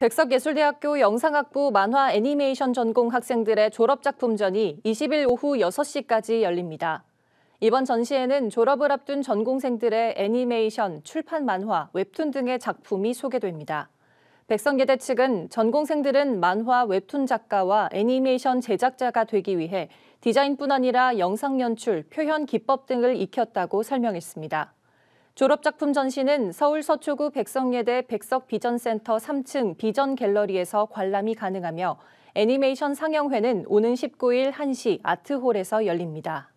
백석예술대학교 영상학부 만화 애니메이션 전공 학생들의 졸업작품전이 20일 오후 6시까지 열립니다. 이번 전시회는 졸업을 앞둔 전공생들의 애니메이션, 출판 만화, 웹툰 등의 작품이 소개됩니다. 백성예대 측은 전공생들은 만화, 웹툰 작가와 애니메이션 제작자가 되기 위해 디자인뿐 아니라 영상 연출, 표현 기법 등을 익혔다고 설명했습니다. 졸업작품 전시는 서울 서초구 백석예대 백석비전센터 3층 비전갤러리에서 관람이 가능하며 애니메이션 상영회는 오는 19일 1시 아트홀에서 열립니다.